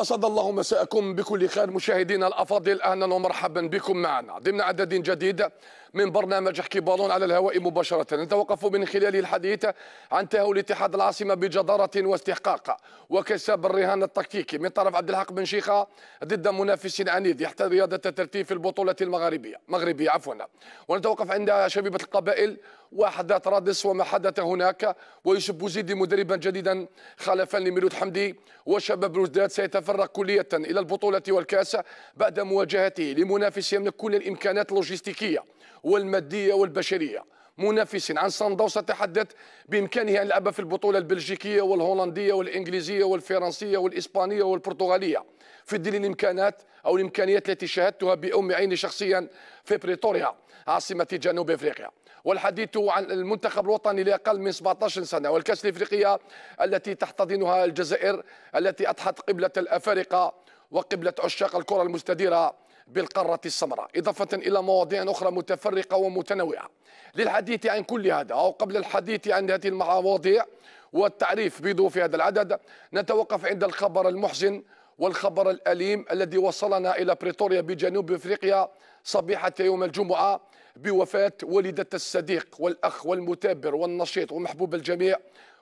أسعد الله مساءكم بكل خير مشاهدينا الأفاضل أهلا ومرحبا بكم معنا ضمن عدد جديد من برنامج احكي بالون على الهواء مباشرة نتوقف من خلاله الحديث عن تهول اتحاد العاصمة بجدارة واستحقاق وكسب الرهان التكتيكي من طرف عبد الحق بن شيخة ضد منافس عنيد يحتل رياضة الترتيب في البطولة المغربية مغربية عفوا ونتوقف عند شبيبة القبائل وحدث رادس وما حدث هناك ويشب زيدي مدربا جديدا خلفا لميلود حمدي وشباب روزداد سيتفرق كلية إلى البطولة والكاس بعد مواجهته لمنافس يملك كل الإمكانات اللوجستيكية والمادية والبشرية منافس عن صندوق داوس تحدث بامكانه ان يلعب في البطوله البلجيكيه والهولنديه والانجليزيه والفرنسيه والاسبانيه والبرتغاليه في ظل الامكانات او الامكانيات التي شاهدتها بام عيني شخصيا في بريتوريا عاصمه جنوب افريقيا والحديث عن المنتخب الوطني لاقل من 17 سنه والكاس الافريقيه التي تحتضنها الجزائر التي اضحت قبله الافارقه وقبله عشاق الكره المستديره بالقارة السمراء إضافة إلى مواضيع أخرى متفرقة ومتنوعة للحديث عن كل هذا أو قبل الحديث عن هذه المواضيع والتعريف بضيوف هذا العدد نتوقف عند الخبر المحزن والخبر الأليم الذي وصلنا إلى بريتوريا بجنوب أفريقيا صبيحة يوم الجمعة بوفاة والدة الصديق والأخ والمثابر والنشيط ومحبوب الجميع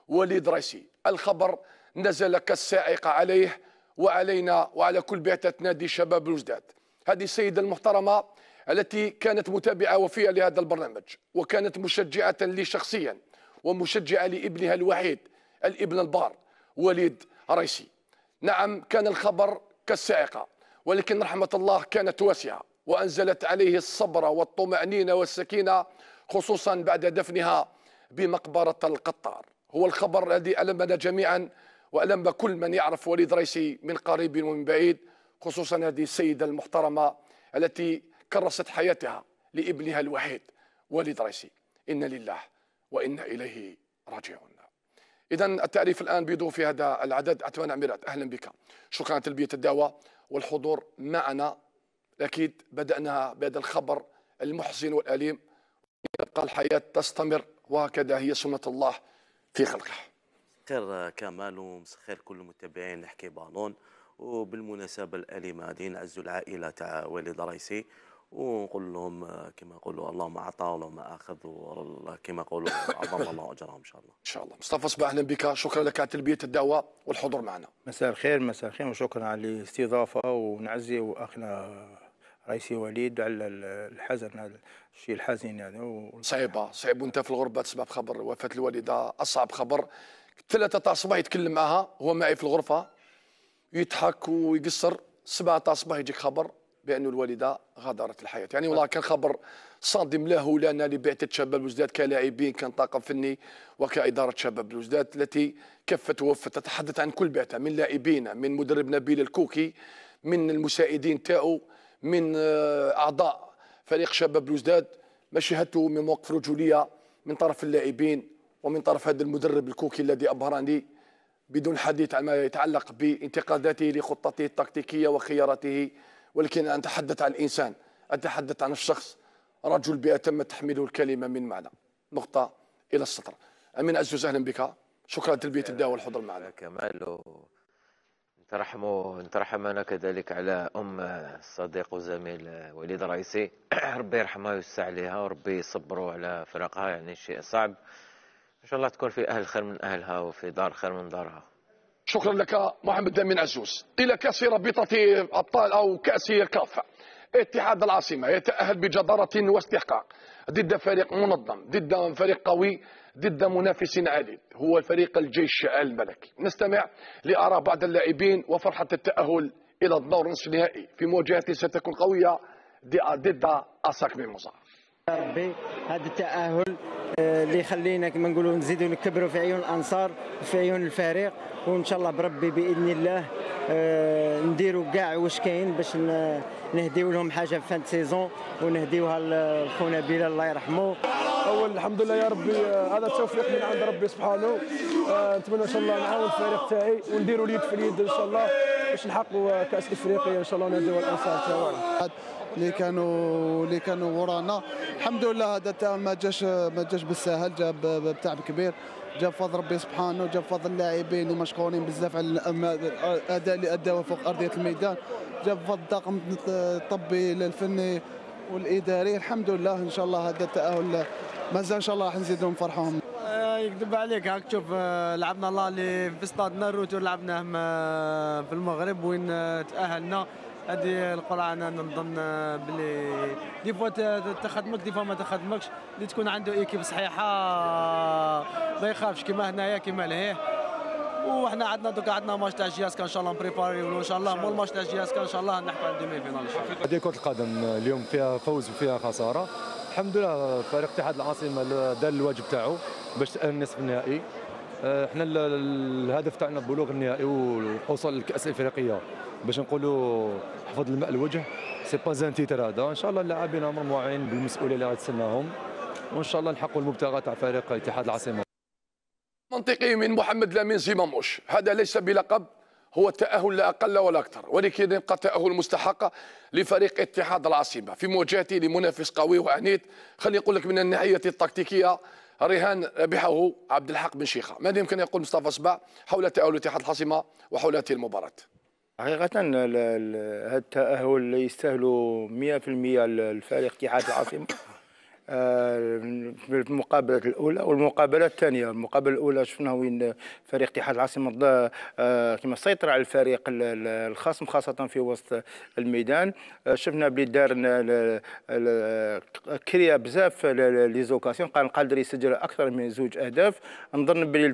وليد ريسي الخبر نزل كالسائق عليه وعلينا وعلى كل بعثة نادي شباب الوزداد هذه السيدة المحترمة التي كانت متابعة وفية لهذا البرنامج وكانت مشجعة لي شخصيا ومشجعة لابنها الوحيد الابن البار وليد ريسي نعم كان الخبر كالصاعقة ولكن رحمة الله كانت واسعة وأنزلت عليه الصبر والطمأنينة والسكينة خصوصا بعد دفنها بمقبرة القطار هو الخبر الذي ألمنا جميعا وألم كل من يعرف وليد ريسي من قريب ومن بعيد خصوصا هذه السيدة المحترمة التي كرست حياتها لابنها الوحيد والد ريسي إن لله وإنا إليه راجعون إذا التعريف الآن بيدو في هذا العدد عثمان عميرات أهلا بك شكرا على تلبية الدعوة والحضور معنا أكيد بدأنا بهذا الخبر المحزن والأليم يبقى الحياة تستمر وهكذا هي سنة الله في خلقه خير كمال ومسخر كل متابعين نحكي بالون وبالمناسبه الاليمه غادي نعزوا العائله تاع والد رئيسي ونقول لهم كما نقولوا اللهم اعطى اللهم اخذ كما نقولوا عظم الله اجرهم ان شاء الله. ان شاء الله. مصطفى صباح اهلا بك شكرا لك على تلبيه الدعوه والحضور معنا. مساء الخير مساء الخير وشكرا على الاستضافه ونعزي واخنا رئيسي وليد على الحزن هذا الشيء الحزين هذا يعني صعيبه صعيب وانت في الغربه تسمع بخبر وفاه الوالده اصعب خبر ثلاثة تاع الصباح يتكلم معها هو معي في الغرفه يضحك ويقصر سبعة تاع الصباح يجيك خبر بأن الوالدة غادرت الحياة يعني والله كان خبر صادم له لنا لبعثة شباب بلوزداد كلاعبين كان طاقم فني وكإدارة شباب بلوزداد التي كفت ووفت تتحدث عن كل بعثة من لاعبين من مدرب نبيل الكوكي من المساعدين تاعو من آه، أعضاء فريق شباب بلوزداد ما شاهدته من مواقف رجولية من طرف اللاعبين ومن طرف هذا المدرب الكوكي الذي أبهرني بدون حديث عما يتعلق بانتقاداته لخطته التكتيكية وخياراته ولكن أتحدث عن الإنسان أتحدث عن الشخص رجل بأتم تحمله الكلمة من معنى نقطة إلى السطر أمين عزوز أهلا بك شكرا تلبية الدعوة والحضور معنا كمال نترحم نترحمنا كذلك على أم الصديق وزميل وليد رئيسي ربي يرحمها ويوسع عليها وربي يصبروا على فراقها يعني شيء صعب إن شاء الله تكون في أهل خير من أهلها وفي دار خير من دارها شكرا لك محمد من عزوز إلى كأس رابطة أبطال أو كأس الكاف اتحاد العاصمة يتأهل بجدارة واستحقاق ضد فريق منظم ضد فريق قوي ضد منافس عديد هو الفريق الجيش الملكي نستمع لآراء بعض اللاعبين وفرحة التأهل إلى الدور نصف النهائي في مواجهة ستكون قوية ضد أساك ميموزا ربي هذا التأهل اللي يخلينا كما نقولوا نزيدوا نكبروا في عيون الانصار وفي عيون الفريق وان شاء الله بربي باذن الله آه، نديروا كاع واش كاين باش نهديو لهم حاجه في فان سيزون ونهديوها لخونا بلال الله يرحمه اول الحمد لله يا ربي آه، هذا التوفيق من عند ربي سبحانه آه، نتمنى ان شاء الله نعاون الفريق تاعي ونديروا اليد في اليد ان شاء الله باش نحققوا كاس افريقيا ان شاء الله نادي الانصار تاعنا اللي كانوا اللي كانوا ورانا الحمد لله هذا التاهل ما جاش ما جاش بالسهل جا بتعب كبير جا بفضل ربي سبحانه جا بفضل اللاعبين ومشكورين بزاف على الاداء اللي اداوه فوق ارضيه الميدان جا بفضل الطاقم الطبي الفني والاداري الحمد لله ان شاء الله هذا التاهل مازال ان شاء الله راح نزيدهم نفرحوهم يكذب عليك هاك تشوف آه، لعبنا الله اللي في استاد ناروتو لعبناه آه، في المغرب وين آه، تاهلنا هذه القرعه انا نظن بلي دي فوا تخدمك دي فوا ما تخدمكش اللي تكون عنده ايكيب صحيحه ما يخافش كيما هنايا كيما لهيه وحنا عندنا دوكا عندنا ماتش تاع جياسكا ان شاء الله بريباري وان شاء الله مول ماتش تاع جياسكا ان شاء الله نحكوا على الدومي فينال ان شاء الله. كره القدم اليوم فيها فوز وفيها خساره الحمد لله فريق اتحاد العاصمه دار الواجب تاعو باش تاهل النصف النهائي آه، احنا الهدف تاعنا بلوغ النهائي والحصول للكاس الافريقيه باش نقولوا حفظ الماء الوجه سي با زان تيتر هذا ان شاء الله اللاعبين راهم واعيين بالمسؤوليه اللي غتسناهم وان شاء الله نحقوا المبتغى تاع فريق اتحاد العاصمه منطقي من محمد لامين زماموش هذا ليس بلقب هو التأهل لا أقل ولا أكثر ولكن يبقى التأهل مستحقة لفريق اتحاد العاصمة في مواجهته لمنافس قوي وعنيد خلي نقول لك من الناحية التكتيكية رهان ربحه عبد الحق بن شيخة ماذا يمكن يقول مصطفى صباع حول تأهل اتحاد العاصمة وحول هذه المباراة حقيقة هذا التأهل يستاهل 100% الفريق اتحاد العاصمة آه، المقابله الاولى والمقابله الثانيه المقابله الاولى شفنا وين فريق اتحاد العاصمه آه، كما سيطر على الفريق الخصم خاصه في وسط الميدان آه، شفنا بلي دار كريا بزاف لي زوكاسيون قال قادر يسجل اكثر من زوج اهداف نظن بلي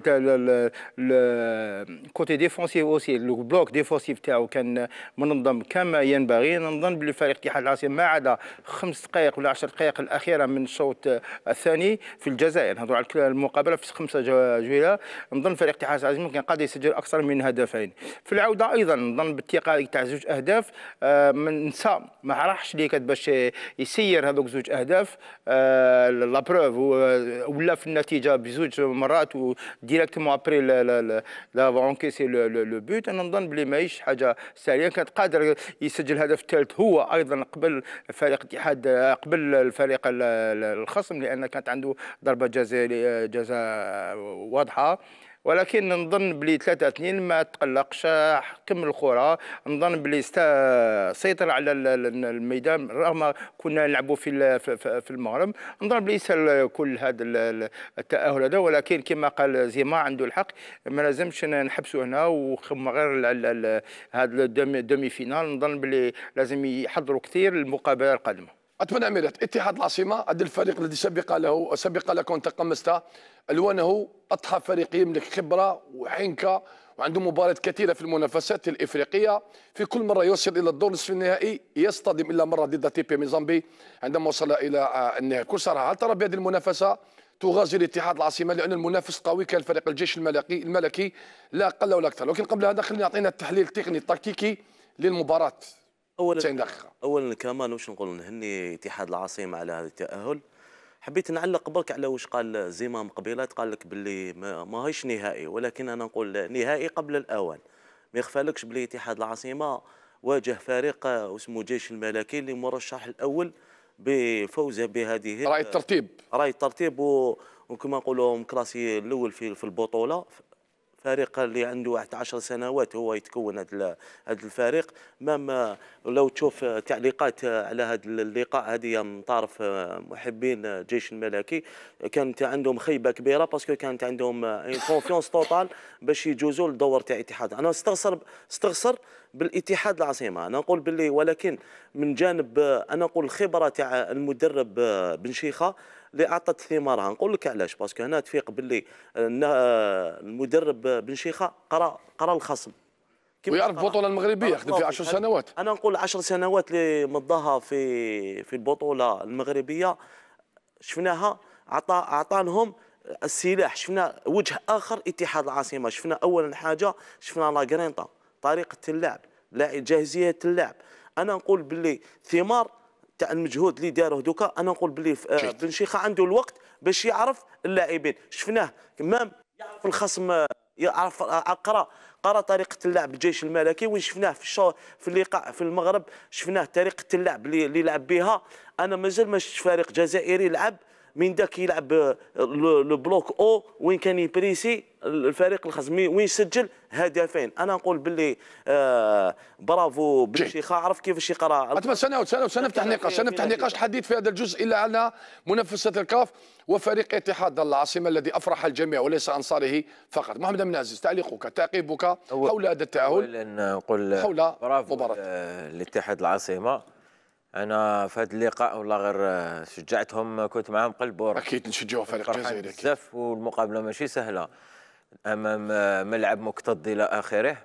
الكوتي ديفونسيف اوسي البلوك ديفونسيف تاعو كان منظم كما ينبغي نظن بلي فريق اتحاد العاصمه ما عدا خمس دقائق ولا عشر دقائق الاخيره من من الشوط الثاني في الجزائر نهضروا على المقابله في 5 جويله نظن فريق اتحاد عزيمي كان قادر يسجل اكثر من هدفين في العوده ايضا نظن بالثقه تاع زوج اهداف آه، من نسى ما راحش ليك باش يسير هذوك زوج اهداف آه، لا بروف ولا في النتيجه بزوج مرات وديريكتومون ابري لا اونكيسي لو بوت انا نظن بلي ماهيش حاجه سهله كانت قادر يسجل هدف الثالث هو ايضا قبل فريق اتحاد قبل الفريق الخصم لان كانت عنده ضربه جزاء جزاء واضحه ولكن نظن بلي 3 2 ما تقلقش حكم الكره نظن بلي سيطر على الميدان رغم كنا نلعبوا في في المغرب نظن بلي كل هذا التاهل هذا ولكن كما قال زيما عنده الحق ما لازمش نحبسوا هنا وخم غير هذا الدومي فينال نظن بلي لازم يحضروا كثير للمقابله القادمه أتمنى اميرات اتحاد العاصمة عند الفريق الذي سبق له سبق لك وأنت قمست ألوانه أطحى فريق يملك خبرة وحنكة وعنده مباريات كثيرة في المنافسات الإفريقية في كل مرة يوصل إلى الدور نصف النهائي يصطدم إلا مرة ضد تي بي ميزامبي عندما وصل إلى آه، النهائي كل صراحة هل ترى بهذه المنافسة تغازل اتحاد العاصمة لأن المنافس قوي كان فريق الجيش الملكي الملكي لا أقل ولا أكثر ولكن قبل هذا خلينا نعطينا التحليل التقني التكتيكي للمباراة اولا 90 دقيقه اولا كمال واش نقول نهني اتحاد العاصمه على هذا التاهل حبيت نعلق برك على واش قال زمام قبيلات قال لك باللي ما ماهيش نهائي ولكن انا نقول نهائي قبل الاوان ما يخفالكش بلي اتحاد العاصمه واجه فريق اسمه جيش الملكي اللي مرشح الاول بفوزه بهذه راي الترتيب راي الترتيب وكما نقولوا كلاسي الاول في البطوله فريق اللي عنده واحد 10 سنوات هو يتكون هذا هذا الفريق مما لو تشوف تعليقات على هذا اللقاء هذه من طرف محبين الجيش آه، الملكي كانت عندهم خيبه كبيره باسكو كانت عندهم اون كونفيونس توتال باش يجوزوا للدور تاع الاتحاد انا استغصر استغصر بالاتحاد العاصمه انا نقول باللي ولكن من جانب آه، انا نقول الخبره تاع المدرب آه، بن شيخه اللي اعطت ثمارها نقول لك علاش باسكو هنا تفيق باللي آه، المدرب بن شيخه قرا قرا الخصم ويعرف البطوله المغربيه خدم في 10 سنوات انا نقول 10 سنوات اللي مضاها في في البطوله المغربيه شفناها عطى عطانهم السلاح شفنا وجه اخر اتحاد العاصمه شفنا اولا حاجه شفنا لا طريقه اللعب جاهزيه اللعب انا نقول باللي ثمار تاع المجهود اللي داره دوكا انا نقول بلي آه، بن شيخه عنده الوقت باش يعرف اللاعبين شفناه كمام يعرف الخصم آه، يعرف آه، قرا قرا طريقه اللعب الجيش الملكي وين شفناه في الشو في اللقاء في المغرب شفناه طريقه اللعب اللي لعب بها انا مازال ما شفت فريق جزائري لعب من داك يلعب آه، لو بلوك او وين كان يبريسي الفريق الخزمي وين سجل هدفين انا نقول باللي آه برافو بالشيخ عرف كيفاش يقرا اتمنى سنة سنفتح نقاش سنفتح نقاش الحديث في هذا الجزء الا على منافسه الكاف وفريق اتحاد العاصمه الذي افرح الجميع وليس انصاره فقط محمد بن عزيز تعليقك تعقيبك حول هذا التاهل اولا نقول حول برافو مباراه الاتحاد العاصمه انا في هذا اللقاء والله غير آه، شجعتهم آه، كنت معاهم قلب اكيد نشجعوا فريق الجزائر بزاف والمقابله ماشي سهله امام آه، ملعب مكتظ الى اخره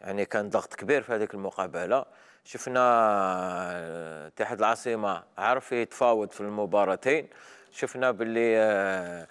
يعني كان ضغط كبير في هذيك المقابله شفنا اتحاد العاصمه عرف يتفاوض في المباراتين شفنا باللي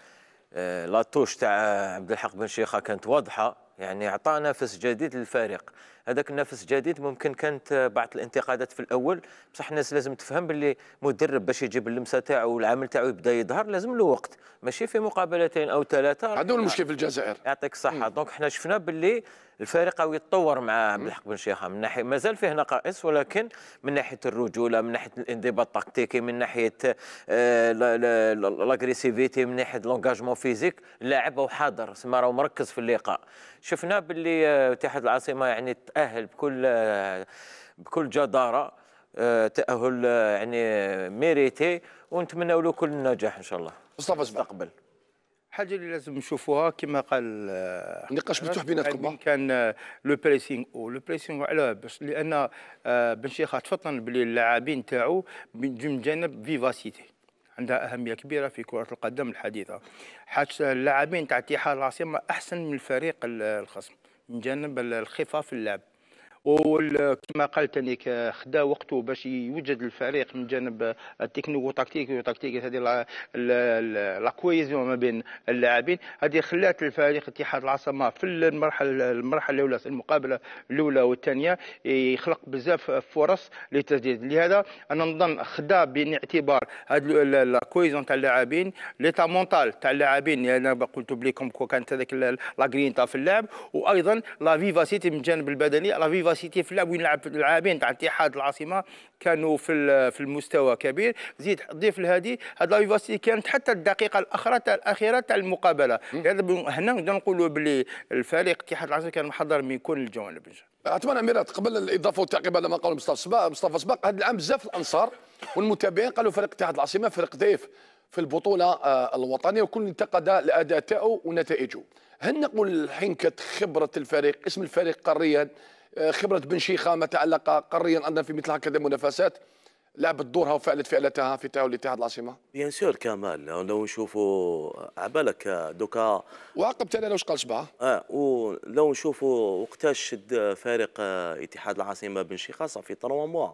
لاطوش تاع عبد الحق بن شيخه كانت واضحه يعني اعطى نفس جديد للفريق هذاك النفس جديد ممكن كانت بعض الانتقادات في الاول بصح الناس لازم تفهم باللي مدرب باش يجيب اللمسه تاعو والعمل تاعو يبدا يظهر لازم له وقت ماشي في مقابلتين او ثلاثه هذا هو المشكل في الجزائر يعطيك الصحه دونك حنا شفنا باللي الفريق او يتطور مع عبد الحق بن شيخه من ناحيه مازال فيه نقائص ولكن من ناحيه الرجوله من ناحيه الانضباط التكتيكي من ناحيه آه، لاغريسيفيتي من ناحيه لونجاجمون فيزيك هو حاضر سما راه مركز في اللقاء شفنا باللي آه، اتحاد العاصمه يعني تتاهل بكل بكل جداره آه، تاهل آه، يعني ميريتي ونتمنوا له كل النجاح ان شاء الله مصطفى استقبل حاجه اللي لازم نشوفوها كما قال آه، نقاش مفتوح بيناتكم كان لو بريسينغ او لو بريسينغ على باش لان بن شيخ تفطن بلي اللاعبين تاعو من جانب فيفاسيتي عندها أهمية كبيرة في كرة القدم الحديثة حتى اللاعبين تاع اتحاد العاصمة أحسن من الفريق الخصم نجنب الخفه في اللعب وكما قلت انك خدا وقته باش يوجد الفريق من جانب التكنيك وتكتيك وتكتيك هذه لا كويزيون ما بين اللاعبين هذه خلات الفريق اتحاد العاصمه في المرحله المرحله الاولى في المقابله الاولى والثانيه يخلق بزاف فرص للتسديد لهذا انا نظن خدا بين اعتبار هذه لا كويزيون تاع اللاعبين ليتا مونتال تاع اللاعبين يعني انا قلت بليكم كانت هذاك لا جرينتا في اللعب وايضا لا فيفاسيتي من الجانب البدني لا فيفاسيتي سيتي في اللعب وين لعب اللاعبين تاع اتحاد العاصمه كانوا في في المستوى كبير زيد ضيف لهذه هاد لا فيفاسيتي كانت حتى الدقيقه الاخيره تاع الاخيره تاع المقابله يعني هنا نقدر نقولوا باللي الفريق اتحاد العاصمه كان محضر من كل الجوانب اتمنى ميرات قبل الاضافه والتعقيب على ما قال مصطفى سباق مصطفى سباق هذا العام بزاف الانصار والمتابعين قالوا فريق اتحاد العاصمه فريق ضيف في البطوله آه، الوطنيه وكل انتقد الاداء تاعو ونتائجه هل نقول الحين كت خبره الفريق اسم الفريق قاريا خبره بن شيخه ما تعلق قاريا ايضا في مثل هكذا منافسات لعبت دورها وفعلت فعلتها في تاول الاتحاد العاصمه بيان سور كمال لو نشوفوا عبالك دوكا وعقب انا واش قال سبعه اه ولو نشوفوا وقتاش شد فريق آه، اتحاد العاصمه بن شيخه صافي 3 موا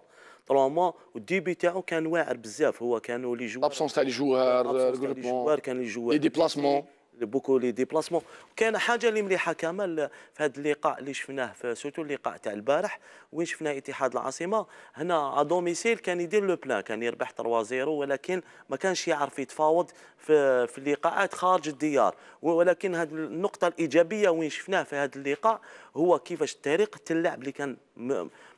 3 موا والديبي تاعو كان واعر بزاف هو كانوا لي جوار لابسونس تاع لي جوار جوار كان لي جوار لي ديبلاسمون بوكو لي ديبلاسمون كان حاجه اللي مليحه كامل في هذا اللقاء اللي شفناه في سوتو اللقاء تاع البارح وين شفنا اتحاد العاصمه هنا ادوميسيل كان يدير لو بلان كان يربح 3 ولكن ما كانش يعرف يتفاوض في, في اللقاءات خارج الديار ولكن هذه النقطه الايجابيه وين شفناه في هذا اللقاء هو كيفاش طريقه اللعب اللي كان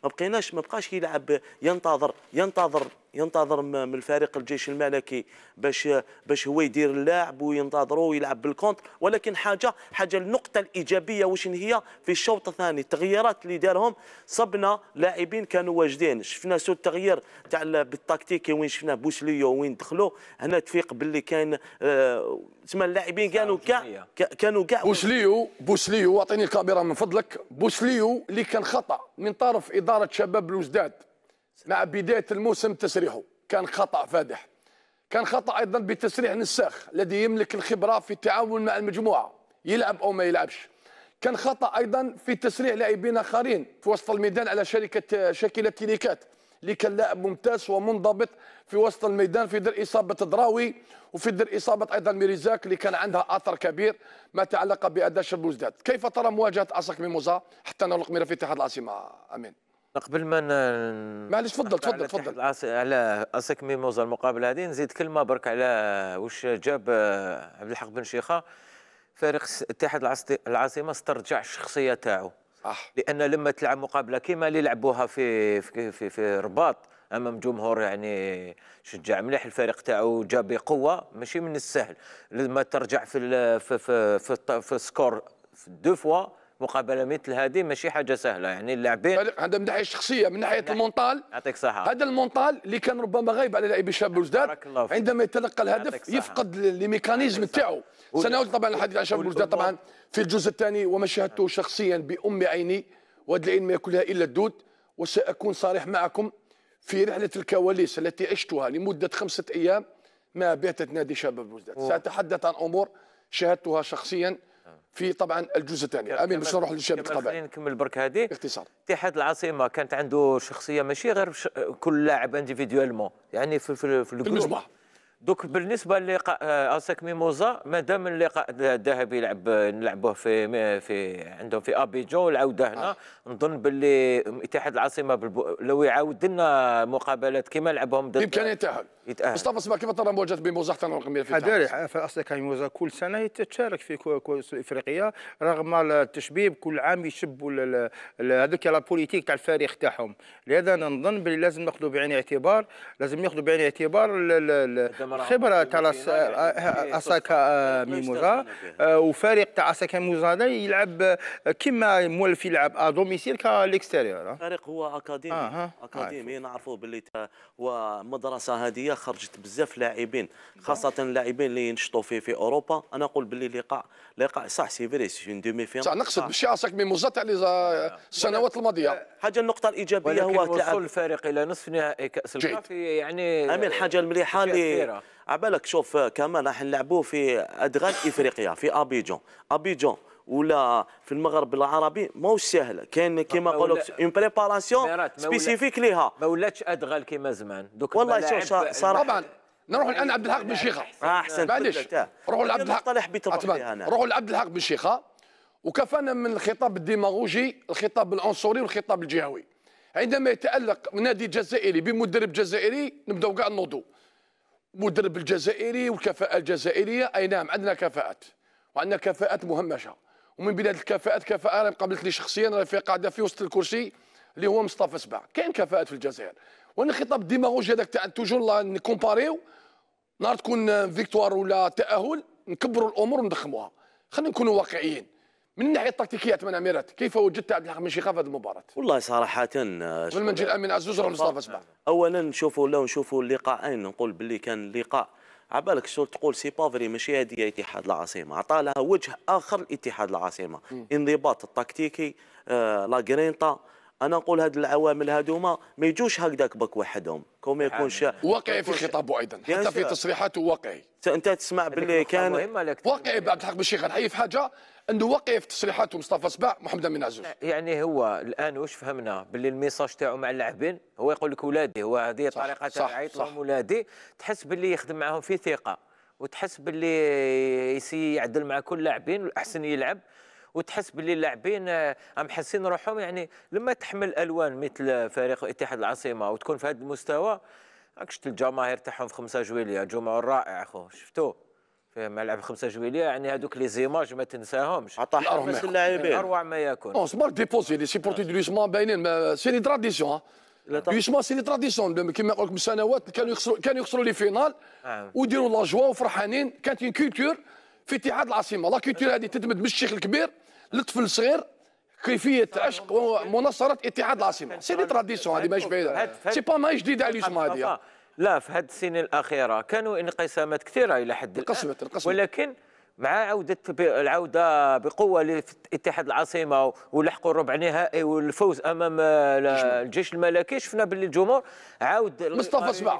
ما بقيناش ما بقاش يلعب ينتظر ينتظر ينتظر من الفريق الجيش الملكي باش باش هو يدير اللاعب وينتظره ويلعب بالكونتر ولكن حاجه حاجه النقطه الايجابيه واش هي في الشوط الثاني التغييرات اللي دارهم صبنا لاعبين كانوا واجدين شفنا سوء التغيير تاع بالتكتيكي وين شفنا بوسليو وين دخلوا هنا تفيق باللي كان آه، تسمى اللاعبين كانوا كاع كانوا كاع بوسليو بوسليو اعطيني الكاميرا من فضلك ذلك بوسليو اللي كان خطا من طرف اداره شباب لوزداد مع بدايه الموسم تسريحه كان خطا فادح كان خطا ايضا بتسريح نساخ الذي يملك الخبره في التعاون مع المجموعه يلعب او ما يلعبش كان خطا ايضا في تسريح لاعبين اخرين في وسط الميدان على شركه شاكله تيليكات اللي كان لاعب ممتاز ومنضبط في وسط الميدان في در اصابه دراوي وفي در اصابه ايضا ميريزاك اللي كان عندها اثر كبير ما تعلق باداء شربوزداد كيف ترى مواجهه اسك ميموزا حتى نغلق في اتحاد العاصمه امين قبل ما ن... معليش تفضل تفضل تفضل على اسك ميموزا المقابله هذه نزيد كلمه برك على واش جاب آه، عبد الحق بن شيخه فريق اتحاد العاصمه استرجع الشخصيه تاعو صح. لان لما تلعب مقابله كما اللي لعبوها في في في, في رباط امام جمهور يعني شجع مليح الفريق تاعو جا بقوه ماشي من السهل لما ترجع في ال في في في, في السكور دو فوا مقابله مثل هذه ماشي حاجه سهله يعني اللاعبين هذا من ناحيه الشخصيه من ناحيه المونطال يعطيك صحه هذا المونطال اللي كان ربما غايب على لاعبي شباب بوزداد عندما يتلقى الهدف يفقد الميكانيزم تاعو سنعود طبعا الحديث عن شباب بوزداد طبعا في الجزء الثاني وما شاهدته شخصيا بام عيني وهذا العين ما ياكلها الا الدود وساكون صريح معكم في رحله الكواليس التي عشتها لمده خمسه ايام ما باتت نادي شباب بوزداد، ساتحدث عن امور شاهدتها شخصيا في طبعا الجزء الثاني امين باش نروح للشباب القبائل خلينا نكمل برك هذه باختصار اتحاد العاصمه كانت عنده شخصيه ماشي غير كل لاعب انديفيديوالمون يعني في في, في, في المجموعه دوك بالنسبه للقاء آه، اساك ميموزا مادام اللقاء الذهبي يلعب نلعبوه في في عندهم في ابيجون والعوده هنا آه. نظن باللي اتحاد العاصمه بالبو... لو يعاود لنا مقابلات كما لعبهم ضد يمكن يتاهل مصطفى سبا كيف ترى مواجهه ميموزا حتى رقم في حضاري فاساك ميموزا كل سنه يتشارك في كاس افريقيا رغم التشبيب كل عام يشبوا هذوك لا بوليتيك تاع الفريق تاعهم لهذا نظن باللي لازم ناخذوا بعين الاعتبار لازم ياخذوا بعين الاعتبار خبره تاع يعني. اساكا أه، إيه، آه، ميموزا آه، وفريق تاع اساكا ميموزا هذا يلعب كما مولف يلعب ادوميسيل كالاكستيريور الفريق هو اكاديمي آه. اكاديمي نعرفوا باللي هو مدرسه هذه خرجت بزاف لاعبين نعم. خاصه اللاعبين اللي ينشطوا في في اوروبا انا نقول باللي لقاء لقاء صح سي فيري اون دومي فين نقصد ماشي اساكا ميموزا تاع السنوات الماضيه حاجه النقطه الايجابيه هو تلعب الفريق الى نصف نهائي كاس الكاف يعني امين حاجه المليحه اللي عبالك شوف كمان راح نلعبوه في ادغال افريقيا في ابيجون ابيجون ولا في المغرب العربي ماهوش سهل كاين كيما نقولوا اون بريباراسيون سبيسيفيك ليها ما ولاتش ادغال كيما زمان دوك والله شوف صراحه طبعا نروح الان عبد الحق بن شيخه احسن معليش روحوا لعبد الحق روحوا لعبد الحق بن شيخه وكفانا من الخطاب الديماغوجي الخطاب العنصري والخطاب الجهوي عندما يتالق نادي جزائري بمدرب جزائري نبداو كاع نوضوا مدرب الجزائري والكفاءة الجزائرية أي نعم عندنا كفاءات وعندنا كفاءات مهمشة ومن بلاد الكفاءات كفاءة أنا قابلت لي شخصيا في قاعدة في وسط الكرسي اللي هو مصطفى سبع كاين كفاءات في الجزائر وانا خطاب ديماغوجي هذاك تاع توجور نكومباريو نهار تكون فيكتوار ولا تأهل نكبروا الأمور وندخموها خلينا نكونوا واقعيين من الناحيه التكتيكيه اتمنى ميرات كيف وجدت عبد الحق من في هذه المباراه؟ والله صراحه آه، من منجي الامين عزوز مصطفى سبع اولا نشوفوا لو نشوفوا اللقاءين نقول باللي كان اللقاء عبالك شو تقول سي بافري ماشي هذه اتحاد العاصمه عطى لها وجه اخر اتحاد العاصمه انضباط التكتيكي آه، لا جرينتا انا نقول هاد العوامل هذوما ما يجوش هكذاك بك وحدهم كون يكونش يعني واقعي في خطابه ايضا حتى في تصريحاته واقعي انت تسمع باللي كان واقعي عبد الحق بن شيخ نحيي في حاجه انه وقف تصريحات مصطفى سباع محمد امين عزوز يعني هو الان واش فهمنا باللي الميساج تاعو مع اللاعبين هو يقول لك ولادي هو هذه طريقه يعيط لهم ولادي تحس باللي يخدم معاهم في ثقه وتحس باللي يسي يعدل مع كل لاعبين والاحسن يلعب وتحس باللي اللاعبين آه، راهم حاسين روحهم يعني لما تحمل الوان مثل فريق اتحاد العاصمه وتكون في هذا المستوى راك شفت الجماهير تاعهم في 5 جويليه جمعه الرائع اخو شفتوه في ملعب 5 جويلية يعني هذوك لي زيماج ما تنساهمش عطا حرمس اللاعبين اروع ما يكون اون سبار ديبوزي لي سيبورتي دو ليسمون باينين سي لي تراديسيون ليسمون سي لي تراديسيون كيما نقول من سنوات كانوا يخسروا كانوا يخسروا لي فينال ويديروا لا جوا وفرحانين كانت اون كولتور في اتحاد العاصمه لا كولتور هذه تتمد من الشيخ الكبير للطفل الصغير كيفيه عشق ومناصره اتحاد العاصمه سي لي تراديسيون هذه ماهيش بعيده سي با ماهيش جديده على ليسمون هذه لا في هذه السنين الاخيره كانوا انقسامات كثيره الى حد انقسمت انقسمت ولكن مع عودة العودة بقوة لاتحاد العاصمة ولحقوا الربع نهائي والفوز أمام الجيش الملكي شفنا باللي الجمهور عاود مصطفى سبع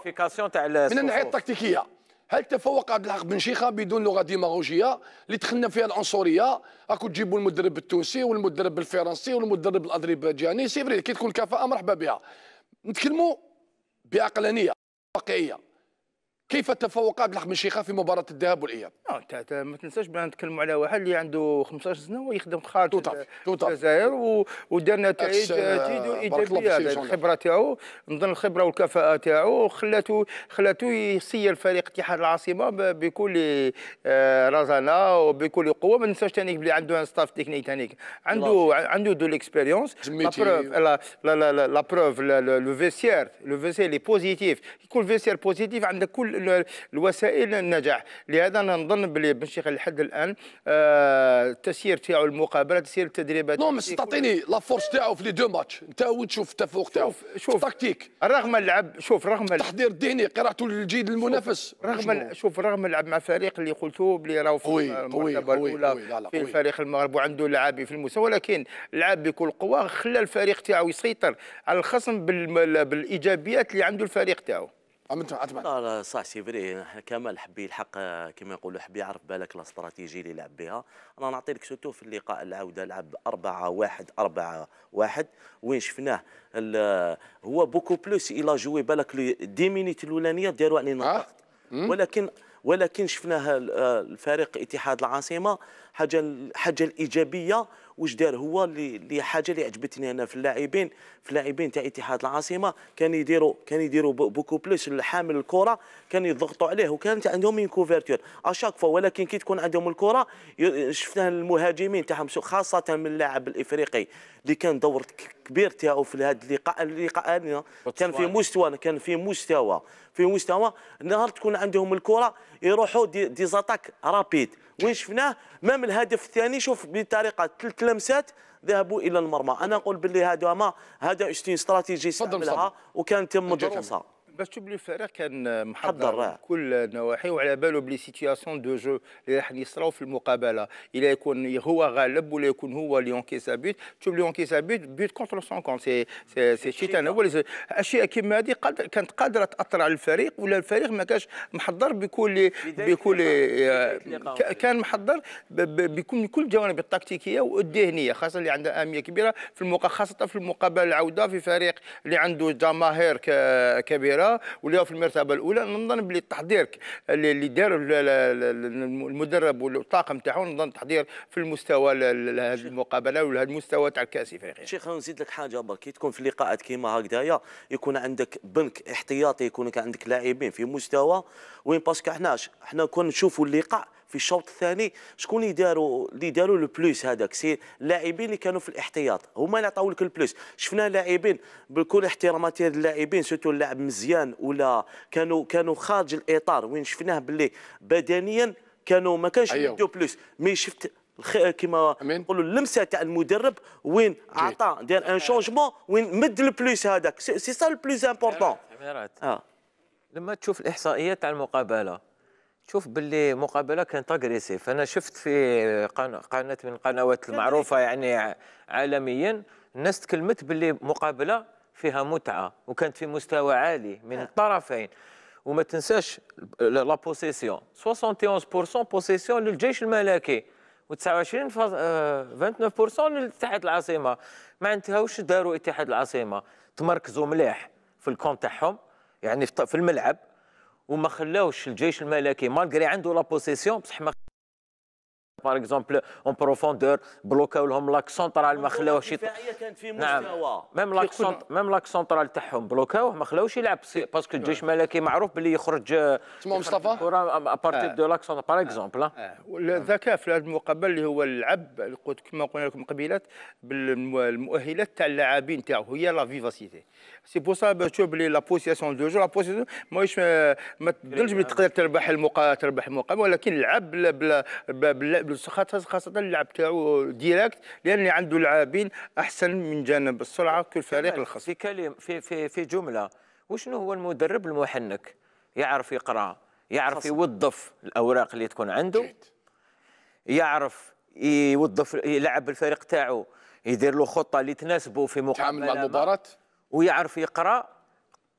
من الناحية التكتيكية هل تفوق عبد الحق بن شيخه بدون لغه ديماغوجيه اللي دخلنا فيها العنصريه راكو تجيبوا المدرب التونسي والمدرب الفرنسي والمدرب الاذربيجاني سي فري كي تكون الكفاءه مرحبا بها نتكلموا بعقلانيه واقعيه كيف تفوق عبد الحكيم الشيخه في مباراه الذهاب والاياب؟ آه، ما تنساش بان نتكلموا على واحد اللي عنده 15 سنه ويخدم خارج الجزائر ودار نتائج آه، آه، ايجابيه نعم؟ الخبره تاعو نظن الخبره والكفاءه تاعو خلاته خلاته يسير فريق اتحاد العاصمه بكل رزانه وبكل قوه ما ننساش تانيك بلي عنده ان ستاف تكنيك ثاني عنده عنده دو ليكسبيريونس لا بروف لا لا لا بروف لو فيسيير لو فيسيير اللي بوزيتيف يكون فيسيير بوزيتيف عندك كل الوسائل النجاح لهذا انا نظن بلي بن شيخ لحد الان آه، التسيير تاعو المقابله تسيير التدريبات نو بس تعطيني لا فورس تاعو في لي دو ماتش انت وين تشوف التفوق تاعو شوف التكتيك رغم اللعب شوف رغم التحضير الذهني قراءته للجيد المنافس رغم شوف رغم اللعب مع فريق اللي قلتو بلي راهو في المرتبه الاولى في فريق المغرب وعنده لعابي في المستوى ولكن لعب بكل قوه خلى الفريق تاعو يسيطر على الخصم بالايجابيات اللي عنده الفريق تاعو ام انت عتمان لا صح سي فري كمال حبي الحق كما يقولوا حبي يعرف بالك الاستراتيجي اللي لعب بها انا نعطي لك سوتو في اللقاء العوده لعب 4 1 4 1 وين شفناه هو بوكو بلوس الى جوي بالك 10 مينيت الاولانيه داروا عليه نقطت ولكن ولكن شفناها آه، الفريق اتحاد العاصمه حاجه حاجه الايجابيه واش دار هو اللي حاجه اللي عجبتني انا في اللاعبين في اللاعبين تاع اتحاد العاصمه كان يديروا كان يديروا بوكو بلوس حامل الكره كان يضغطوا عليه وكانت عندهم كوفرتور اشاك فوا ولكن كي تكون عندهم الكره شفناه المهاجمين تاعهم خاصه من اللاعب الافريقي اللي كان دور كبير تاعو في هذا اللقاء اللقاء كان في مستوى كان في مستوى في مستوى نهار تكون عندهم الكره يروحوا دي, دي زاتاك رابيد وين شفناه مام الهدف الثاني شوف بطريقه ثلاث لمسات ذهبوا الى المرمى انا نقول باللي هذا ما هذا استراتيجي استعملها وكان تم مدروسه باش تبلو الفريق كان محضر كل النواحي وعلى باله بلي سيتياسيون دو جو اللي راح يصراو في المقابله الا يكون هو غالب ولا يكون هو اللي تشوف بيوت اونكي سا بيوت بيوت كونتر سون كونت سي سي, سي شي تناول اشياء كيما هذه قادر كانت قادره تاثر على الفريق ولا الفريق ما كانش محضر بكل بكل كان محضر بكل كل الجوانب التكتيكيه والذهنيه خاصه اللي عندها اهميه كبيره في المقابله خاصه في المقابله العوده في فريق اللي عنده جماهير كبيره الصحراء ولا في المرتبه الاولى نظن بلي التحضير اللي دار المدرب والطاقم تاعو نظن تحضير في المستوى لهذه المقابله ولهذا المستوى تاع الكاس الافريقي شيخ نزيد لك حاجه برك كي تكون في لقاءات كيما هكذايا يكون عندك بنك احتياطي يكون عندك لاعبين في مستوى وين باسكو حناش حنا كون نشوفوا اللقاء في الشوط الثاني شكون اللي داروا اللي داروا البلوس هذاك سي اللاعبين اللي كانوا في الاحتياط هما اللي عطاو لك البلوس شفنا لاعبين بكل احتراماتي هاد اللاعبين سيتو اللاعب مزيان ولا كانوا كانوا خارج الاطار وين شفناه باللي بدنيا كانوا ما كانش أيوه. يديو بلوس مي شفت كما نقولوا اللمسه تاع المدرب وين عطى دار ان شونجمون وين مد البلوس هذاك سي سا البلوس امبورطون آه. لما تشوف الاحصائيات تاع المقابله تشوف باللي مقابله كانت اغريسيف انا شفت في قناه من القنوات المعروفه يعني عالميا الناس تكلمت باللي مقابله فيها متعه وكانت في مستوى عالي من الطرفين وما تنساش لا بوسيسيون 71% بوسيسيون للجيش الملكي و29 29% لاتحاد العاصمه ما انتهاوش داروا اتحاد العاصمه تمركزوا مليح في الكون تاعهم يعني في الملعب وما خلاوش الجيش الملكي مالغري عنده لا بوسيسيون بصح ما باغ اكزومبل اون بروفوندور بلوكاو لهم لاك سونترال ما خلاوش خلاوهش كانت في مستوى نعم ميم لاك ميم لاك سونترال تاعهم بلوكاوه ما خلاوش يلعب باسكو الجيش الملكي معروف باللي يخرج تسمى مصطفى كره ابارتي دو لاك سونترال باغ اكزومبل الذكاء في المقابل اللي هو اللعب كما قلنا لكم قبيلات بالمؤهلات تاع اللاعبين تاعو هي لا فيفاسيتي سي بو سا تشوف بلي لا بوسيسيون دو جو لا بوسيسيون ماهيش ما تبدلش بلي تقدر تربح تربح المقابل ولكن لعب خاصه اللعب تاعو ديريكت لان عنده لاعبين احسن من جانب السرعه الفريق الخصم في كلمه في في في جمله وشنو هو المدرب المحنك يعرف يقرا يعرف يوظف الاوراق اللي تكون عنده يعرف يوظف يلعب الفريق تاعو يدير له خطه اللي تناسبه في مقابل المباراه ويعرف يقرا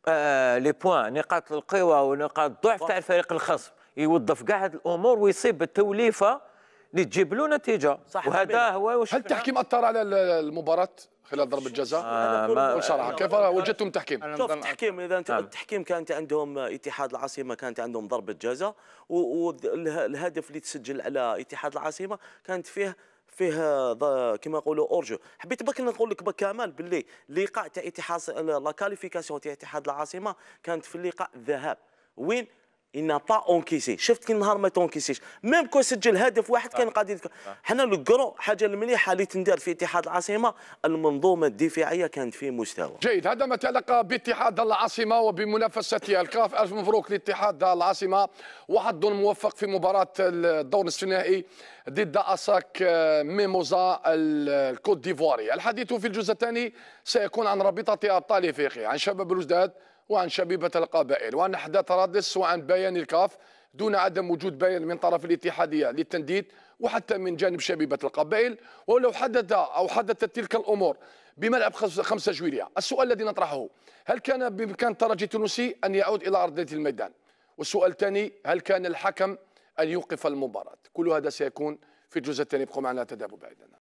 آه لي بوان نقاط القوى ونقاط الضعف تاع الفريق الخصم يوظف كاع هذه الامور ويصيب التوليفه اللي تجيب له نتيجه صح وهذا هو هل التحكيم اثر على المباراه خلال ضربه جزاء آه بصراحه كيف وجدتم التحكيم شوف التحكيم اذا انت التحكيم نعم. كانت عندهم اتحاد العاصمه كانت عندهم ضربه جزاء والهدف اللي تسجل على اتحاد العاصمه كانت فيه فيه كما يقولوا اورجو حبيت برك نقول لك كمال باللي اللقاء تاع اتحاد لا كاليفيكاسيون تاع اتحاد العاصمه كانت في اللقاء الذهاب وين ان با اونكيسي شفت كي النهار ما تونكيسيش ميم كون سجل هدف واحد كان قادر آه. يتك... آه. حنا الكرو حاجه المليحه اللي تندار في اتحاد العاصمه المنظومه الدفاعيه كانت في مستوى جيد هذا ما تلقى باتحاد العاصمه وبمنافستها الكاف الف مبروك لاتحاد العاصمه وحظ موفق في مباراه الدور نصف النهائي ضد اساك ميموزا الكوت ديفواري الحديث في الجزء الثاني سيكون عن رابطه ابطال افريقيا عن شباب الوزداد وعن شبيبة القبائل وعن أحداث رادس وعن بيان الكاف دون عدم وجود بيان من طرف الاتحادية للتنديد وحتى من جانب شبيبة القبائل ولو حدث أو حدثت تلك الأمور بملعب خمسة جويلية السؤال الذي نطرحه هل كان بإمكان ترجي تونسي أن يعود إلى أرضية الميدان والسؤال الثاني هل كان الحكم أن يوقف المباراة كل هذا سيكون في الجزء الثاني ابقوا معنا تدابوا بعيدا